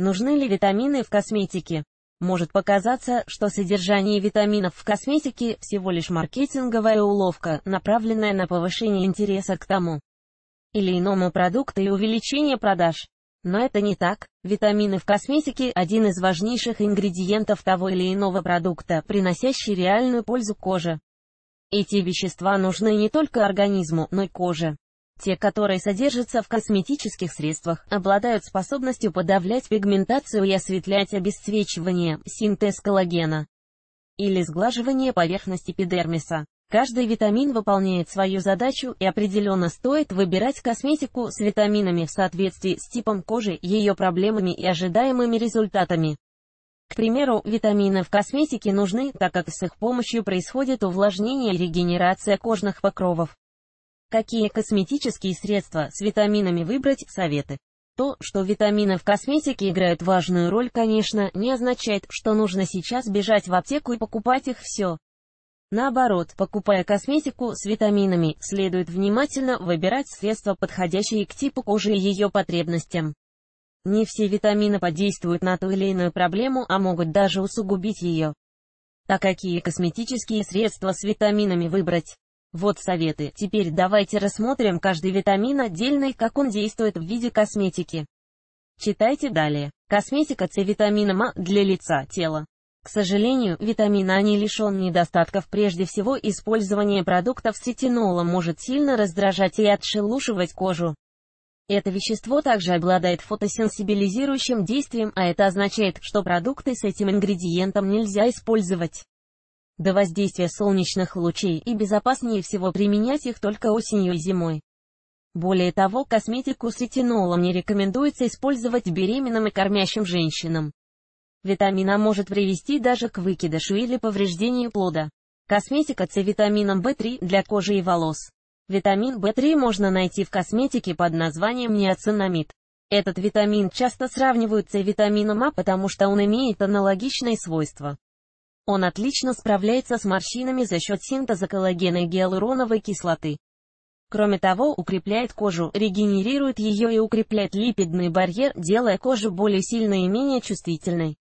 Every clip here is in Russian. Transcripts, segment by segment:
Нужны ли витамины в косметике? Может показаться, что содержание витаминов в косметике всего лишь маркетинговая уловка, направленная на повышение интереса к тому или иному продукту и увеличение продаж. Но это не так. Витамины в косметике – один из важнейших ингредиентов того или иного продукта, приносящий реальную пользу коже. Эти вещества нужны не только организму, но и коже. Те, которые содержатся в косметических средствах, обладают способностью подавлять пигментацию и осветлять обесцвечивание, синтез коллагена или сглаживание поверхности эпидермиса. Каждый витамин выполняет свою задачу и определенно стоит выбирать косметику с витаминами в соответствии с типом кожи, ее проблемами и ожидаемыми результатами. К примеру, витамины в косметике нужны, так как с их помощью происходит увлажнение и регенерация кожных покровов. Какие косметические средства с витаминами выбрать, советы. То, что витамины в косметике играют важную роль, конечно, не означает, что нужно сейчас бежать в аптеку и покупать их все. Наоборот, покупая косметику с витаминами, следует внимательно выбирать средства, подходящие к типу кожи и ее потребностям. Не все витамины подействуют на ту или иную проблему, а могут даже усугубить ее. А какие косметические средства с витаминами выбрать? Вот советы. Теперь давайте рассмотрим каждый витамин отдельно и как он действует в виде косметики. Читайте далее. Косметика С витамином А для лица, тела. К сожалению, витамин А не лишен недостатков. Прежде всего, использование продуктов с этинолом может сильно раздражать и отшелушивать кожу. Это вещество также обладает фотосенсибилизирующим действием, а это означает, что продукты с этим ингредиентом нельзя использовать до воздействия солнечных лучей и безопаснее всего применять их только осенью и зимой. Более того, косметику с ретинолом не рекомендуется использовать беременным и кормящим женщинам. Витамина может привести даже к выкидышу или повреждению плода. Косметика с витамином В3 для кожи и волос. Витамин В3 можно найти в косметике под названием неоцинамид. Этот витамин часто сравнивают с витамином А, потому что он имеет аналогичные свойства. Он отлично справляется с морщинами за счет синтеза коллагена и гиалуроновой кислоты. Кроме того, укрепляет кожу, регенерирует ее и укрепляет липидный барьер, делая кожу более сильной и менее чувствительной.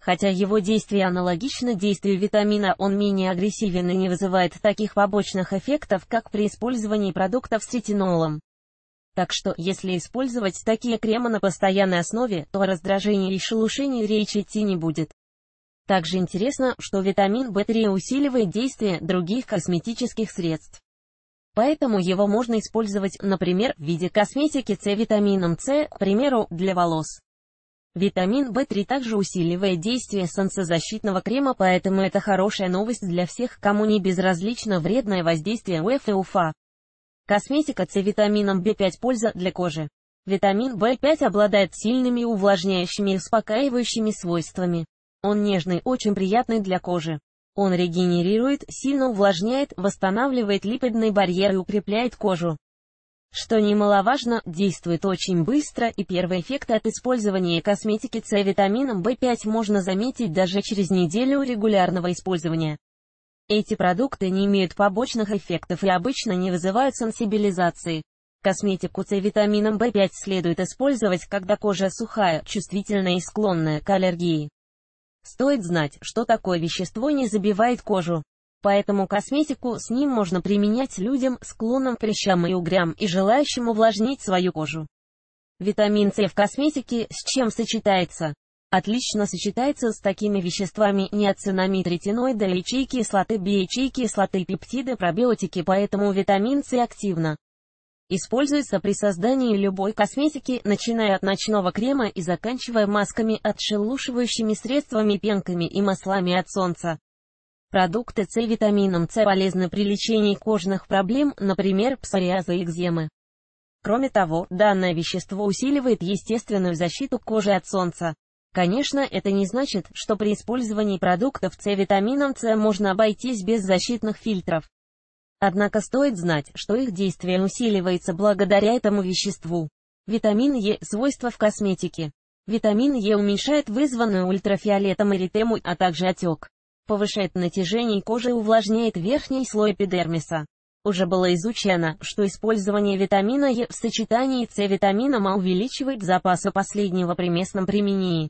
Хотя его действие аналогично действию витамина, он менее агрессивен и не вызывает таких побочных эффектов, как при использовании продуктов с ретинолом. Так что, если использовать такие кремы на постоянной основе, то раздражений и шелушений речи идти не будет. Также интересно, что витамин В3 усиливает действие других косметических средств. Поэтому его можно использовать, например, в виде косметики с витамином С, к примеру, для волос. Витамин В3 также усиливает действие солнцезащитного крема, поэтому это хорошая новость для всех, кому не безразлично вредное воздействие УФ и УФА. Косметика с витамином В5 польза для кожи. Витамин В5 обладает сильными увлажняющими и успокаивающими свойствами. Он нежный, очень приятный для кожи. Он регенерирует, сильно увлажняет, восстанавливает липидный барьер и укрепляет кожу. Что немаловажно, действует очень быстро, и первые эффекты от использования косметики с витамином в 5 можно заметить даже через неделю регулярного использования. Эти продукты не имеют побочных эффектов и обычно не вызывают сенсибилизации. Косметику с витамином в 5 следует использовать, когда кожа сухая, чувствительная и склонная к аллергии. Стоит знать, что такое вещество не забивает кожу. Поэтому косметику с ним можно применять людям, склонным к прыщам и угрям и желающим увлажнить свою кожу. Витамин С в косметике с чем сочетается? Отлично сочетается с такими веществами неоцинамид ретиноида, ячейки кислоты, биячейки кислоты, пептиды, пробиотики, поэтому витамин С активно Используется при создании любой косметики, начиная от ночного крема и заканчивая масками, отшелушивающими средствами, пенками и маслами от солнца. Продукты с витамином С полезны при лечении кожных проблем, например, псориаза и экземы. Кроме того, данное вещество усиливает естественную защиту кожи от солнца. Конечно, это не значит, что при использовании продуктов с витамином С можно обойтись без защитных фильтров. Однако стоит знать, что их действие усиливается благодаря этому веществу. Витамин Е – свойства в косметике. Витамин Е уменьшает вызванную ультрафиолетом эритему, а также отек. Повышает натяжение кожи и увлажняет верхний слой эпидермиса. Уже было изучено, что использование витамина Е в сочетании с витамином А увеличивает запасы последнего при местном применении.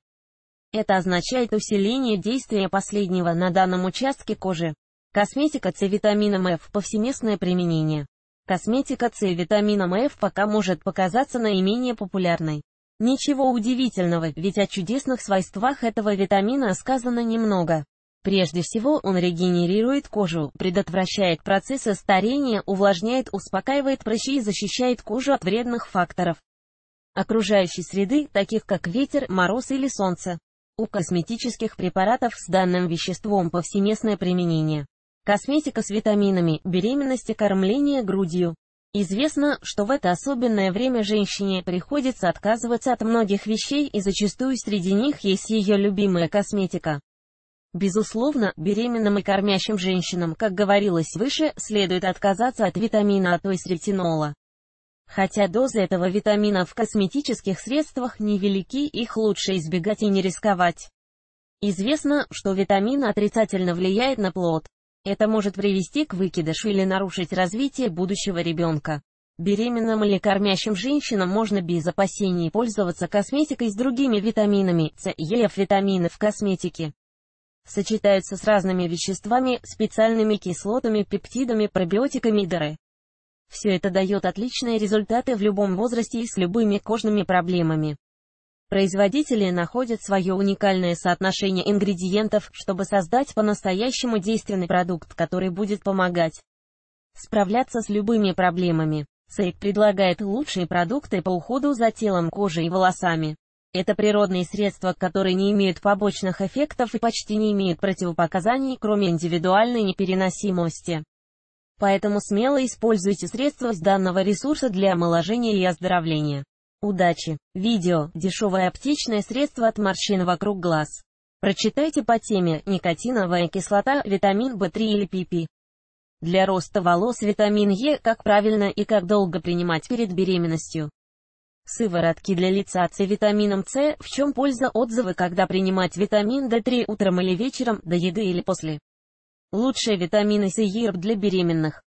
Это означает усиление действия последнего на данном участке кожи. Косметика с витамином F – повсеместное применение. Косметика с витамином F пока может показаться наименее популярной. Ничего удивительного, ведь о чудесных свойствах этого витамина сказано немного. Прежде всего, он регенерирует кожу, предотвращает процессы старения, увлажняет, успокаивает прыщи и защищает кожу от вредных факторов окружающей среды, таких как ветер, мороз или солнце. У косметических препаратов с данным веществом повсеместное применение. Косметика с витаминами, беременности, кормление грудью. Известно, что в это особенное время женщине приходится отказываться от многих вещей и зачастую среди них есть ее любимая косметика. Безусловно, беременным и кормящим женщинам, как говорилось выше, следует отказаться от витамина А, то есть ретинола. Хотя дозы этого витамина в косметических средствах невелики, их лучше избегать и не рисковать. Известно, что витамин отрицательно влияет на плод. Это может привести к выкидышу или нарушить развитие будущего ребенка. Беременным или кормящим женщинам можно без опасений пользоваться косметикой с другими витаминами С и Ф. Витамины в косметике сочетаются с разными веществами, специальными кислотами, пептидами, пробиотиками и дыры. Все это дает отличные результаты в любом возрасте и с любыми кожными проблемами. Производители находят свое уникальное соотношение ингредиентов, чтобы создать по-настоящему действенный продукт, который будет помогать справляться с любыми проблемами. Сейк предлагает лучшие продукты по уходу за телом, кожей и волосами. Это природные средства, которые не имеют побочных эффектов и почти не имеют противопоказаний, кроме индивидуальной непереносимости. Поэтому смело используйте средства с данного ресурса для омоложения и оздоровления. Удачи! Видео «Дешевое аптечное средство от морщин вокруг глаз». Прочитайте по теме «Никотиновая кислота, витамин В3 или ПП». Для роста волос витамин Е, как правильно и как долго принимать перед беременностью. Сыворотки для лица с витамином С, в чем польза отзывы, когда принимать витамин D3 утром или вечером, до еды или после. Лучшие витамины С и ЕРБ для беременных.